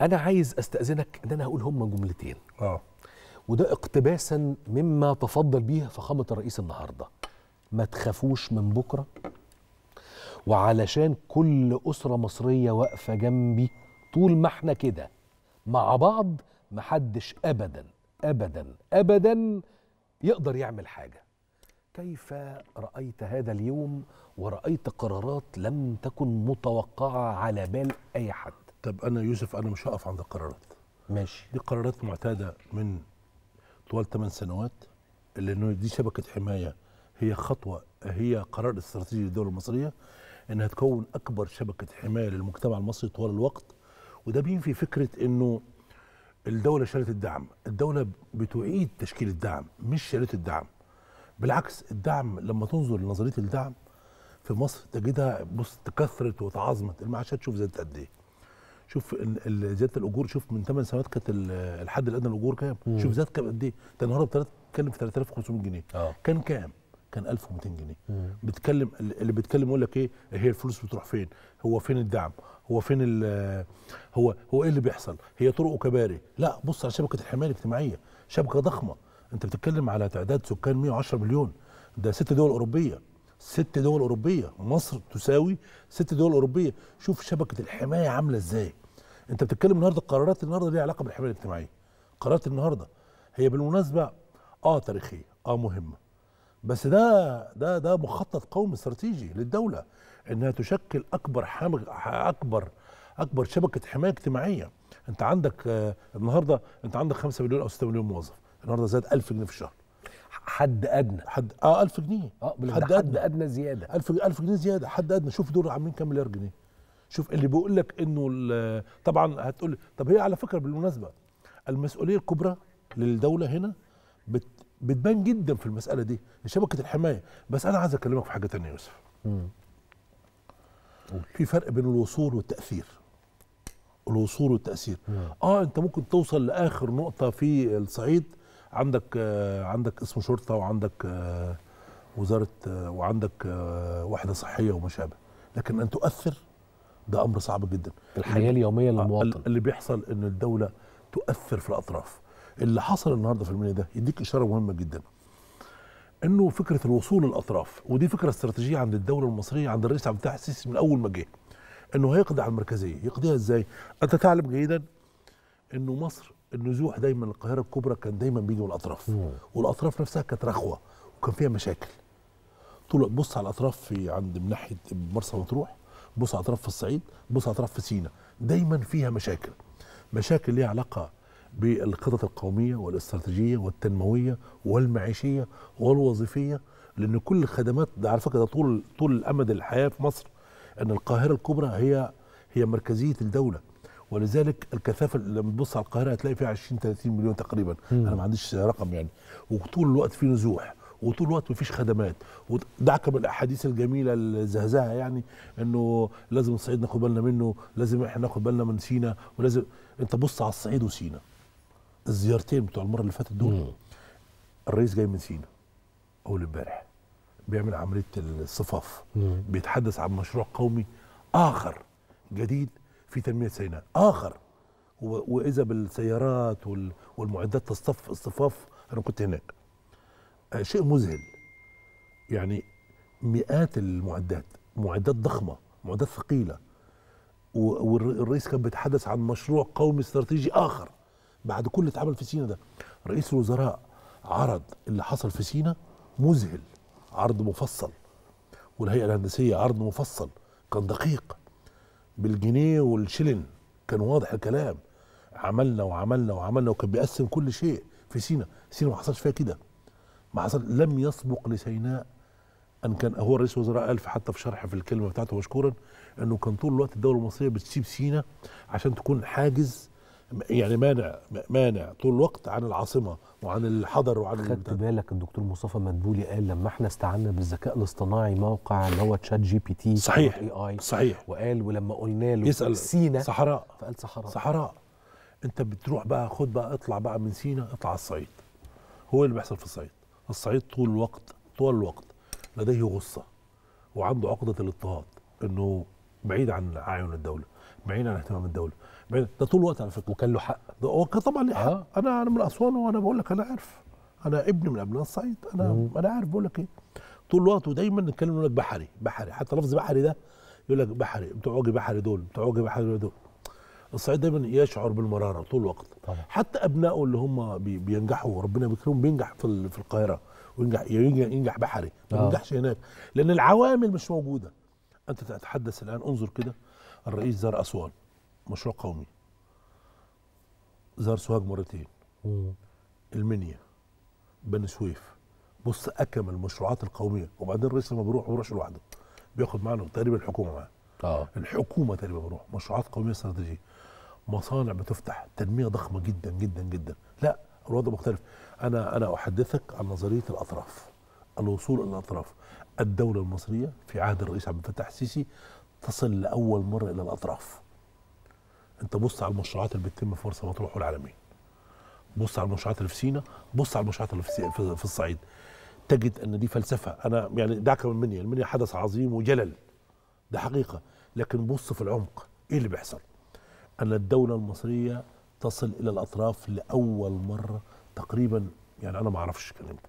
انا عايز استاذنك ان انا هقول هما جملتين اه وده اقتباسا مما تفضل بيه فخامه الرئيس النهارده ما تخافوش من بكره وعلشان كل اسره مصريه واقفه جنبي طول ما احنا كده مع بعض محدش ابدا ابدا ابدا يقدر يعمل حاجه كيف رايت هذا اليوم ورأيت قرارات لم تكن متوقعة على بال أي حد طب انا يوسف انا مش هقف عند القرارات ماشي دي قرارات معتاده من طوال ثمان سنوات لانه دي شبكه حمايه هي خطوه هي قرار استراتيجي للدوله المصريه انها تكون اكبر شبكه حمايه للمجتمع المصري طوال الوقت وده بينفي فكره انه الدوله شالت الدعم الدوله بتعيد تشكيل الدعم مش شالت الدعم بالعكس الدعم لما تنظر لنظريه الدعم في مصر تجدها بص تكثرت وتعظمت المعاشات تشوف زادت قد ايه شوف زياده الاجور شوف من 8 سنوات كانت الحد الادنى للاجور كام شوف زاد كام قد ايه انت النهارده بتتكلم في 3500 جنيه أوه. كان كام كان 1200 جنيه مم. بتكلم اللي بيتكلم يقول لك ايه هي الفلوس بتروح فين هو فين الدعم هو فين هو هو ايه اللي بيحصل هي طرق كباري لا بص على شبكه الحمايه الاجتماعيه شبكه ضخمه انت بتتكلم على تعداد سكان 110 مليون ده ست دول اوروبيه ست دول اوروبيه مصر تساوي ست دول اوروبيه شوف شبكه الحمايه عامله ازاي انت بتتكلم النهارده قرارات النهارده ليها علاقه بالحمايه الاجتماعيه قرارات النهارده هي بالمناسبه اه تاريخيه اه مهمه بس ده ده ده مخطط قومي استراتيجي للدوله انها تشكل اكبر حمغ اكبر اكبر شبكه حمايه اجتماعيه انت عندك آه النهارده انت عندك 5 مليون او 6 مليون موظف النهارده زاد 1000 جنيه في الشهر حد ادنى حد اه 1000 جنيه اه حد, حد ادنى, أدنى زياده 1000 1000 جنيه زياده حد ادنى شوف دول عاملين كام مليار جنيه شوف اللي بيقول لك انه طبعا هتقول طب هي على فكره بالمناسبه المسؤوليه الكبرى للدوله هنا بت بتبان جدا في المساله دي شبكه الحمايه بس انا عايز اكلمك في حاجه ثانيه يا يوسف في فرق بين الوصول والتاثير الوصول والتاثير مم. اه انت ممكن توصل لاخر نقطه في الصعيد عندك آه عندك اسم شرطه وعندك آه وزاره آه وعندك آه وحده صحيه وما شابه لكن ان تؤثر ده امر صعب جدا الحياه اليوميه آه، للمواطن اللي بيحصل ان الدوله تؤثر في الاطراف اللي حصل النهارده في المنيا ده يديك اشاره مهمه جدا انه فكره الوصول للاطراف ودي فكره استراتيجيه عند الدوله المصريه عند الرئيس عبد الفتاح السيسي من اول ما جه انه هيقضي على المركزيه يقضيها ازاي انت تعلم جيدا انه مصر النزوح دايما القاهره الكبرى كان دايما بيجي من الاطراف مم. والاطراف نفسها كانت رخوه وكان فيها مشاكل طول بص على الاطراف في عند من ناحيه مرسى مطروح بص على اطراف في الصعيد بص على اطراف في سينا دايما فيها مشاكل مشاكل ليها علاقه بالخطط القوميه والاستراتيجيه والتنمويه والمعيشيه والوظيفيه لان كل الخدمات ده على فكره ده طول طول الامد الحياه في مصر ان القاهره الكبرى هي هي مركزيه الدوله ولذلك الكثافه لما تبص على القاهره هتلاقي فيها 20 30 مليون تقريبا م. انا ما عنديش رقم يعني وطول الوقت في نزوح وطول الوقت مفيش خدمات ودعك من الاحاديث الجميله الزهزاهه يعني انه لازم الصعيد ناخد بالنا منه لازم احنا ناخد بالنا من سينا ولازم انت بص على الصعيد وسينا الزيارتين بتوع المره اللي فاتت دول الرئيس جاي من سينا اول امبارح بيعمل عمليه الصفاف بيتحدث عن مشروع قومي اخر جديد في تنميه سيناء اخر واذا بالسيارات والمعدات تصطف الصفاف انا كنت هناك شيء مذهل يعني مئات المعدات معدات ضخمه معدات ثقيله والرئيس كان بيتحدث عن مشروع قومي استراتيجي اخر بعد كل اللي اتعمل في سينا ده رئيس الوزراء عرض اللي حصل في سينا مذهل عرض مفصل والهيئه الهندسيه عرض مفصل كان دقيق بالجنيه والشلن كان واضح الكلام عملنا وعملنا وعملنا وكان بيقسم كل شيء في سينا سينا ما حصلش فيها كده ما حصل لم يسبق لسيناء ان كان هو رئيس الوزراء قال حتى في شرح في الكلمه بتاعته مشكورا انه كان طول الوقت الدوله المصريه بتسيب سينا عشان تكون حاجز يعني مانع مانع طول الوقت عن العاصمه وعن الحضر وعن خدت بالك الدكتور مصطفى مدبولي قال لما احنا استعنا بالذكاء الاصطناعي موقع اللي هو تشات جي بي تي صحيح اي اي صحيح وقال ولما قلنا له يسأل سينا صحراء فقال صحراء صحراء انت بتروح بقى خد بقى اطلع بقى من سينا اطلع على الصعيد هو اللي بيحصل في الصعيد الصعيد طول الوقت طول الوقت لديه غصه وعنده عقده الاضطهاد انه بعيد عن اعين الدوله بعيد عن اهتمام الدوله بعيد ده طول الوقت على فكره وكان له حق هو طبعا له حق آه. انا انا من اسوان وانا بقول لك انا عارف انا ابن من ابناء الصعيد انا مم. انا عارف بقول لك ايه طول الوقت ودايما نتكلم يقول لك بحري بحري حتى لفظ بحري ده يقول لك بحري بتوع اوجي بحري دول بتوع اوجي بحري دول الصعيد دايما يشعر بالمراره طول الوقت طبعا. حتى ابنائه اللي هم بينجحوا ربنا بيكرمهم بينجح في في القاهره وينجح ينجح بحري ما آه. بينجحش هناك لان العوامل مش موجوده انت تتحدث الان انظر كده الرئيس زار اسوان مشروع قومي زار سوهاج مرتين المنيا بني سويف بص اكمل المشروعات القوميه وبعدين الرئيس لما بيروح بيروحش لوحده بياخد معاه تقريبا الحكومه معاه آه. الحكومه تقريبا بيروح مشروعات قوميه استراتيجيه مصانع بتفتح تنميه ضخمه جدا جدا جدا لا الوضع مختلف انا انا احدثك عن نظريه الاطراف الوصول الى الاطراف الدوله المصريه في عهد الرئيس عبد الفتاح السيسي تصل لاول مره الى الاطراف انت بص على المشروعات اللي بتتم في مرسى مطروح والعالمين بص على المشروعات اللي في سينا بص على المشروعات اللي في الصعيد تجد ان دي فلسفه انا يعني دعك من المنيا يعني المنيا حدث عظيم وجلل ده حقيقه لكن بص في العمق ايه اللي بيحصل أن الدولة المصرية تصل إلى الأطراف لأول مرة تقريبا يعني أنا ما أعرفش الكلام ده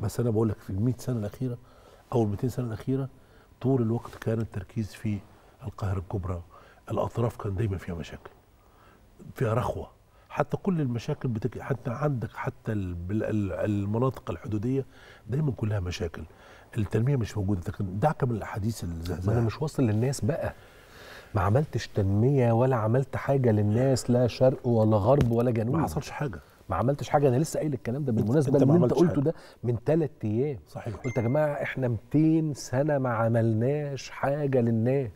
بس أنا بقول لك في المئة 100 سنة الأخيرة أو المئتين 200 سنة الأخيرة طول الوقت كان التركيز في القاهرة الكبرى الأطراف كان دايما فيها مشاكل فيها رخوة حتى كل المشاكل بتك... حتى عندك حتى المناطق الحدودية دايما كلها مشاكل التنمية مش موجودة دعك من الأحاديث الزهزاء أنا مش واصل للناس بقى ما عملتش تنميه ولا عملت حاجه للناس لا شرق ولا غرب ولا جنوب ما حصلش حاجه ما عملتش حاجه انا لسه قايل الكلام ده بالمناسبه اللي انت قلته ده من ثلاث ايام صحيح قلت يا جماعه احنا 200 سنه ما عملناش حاجه للناس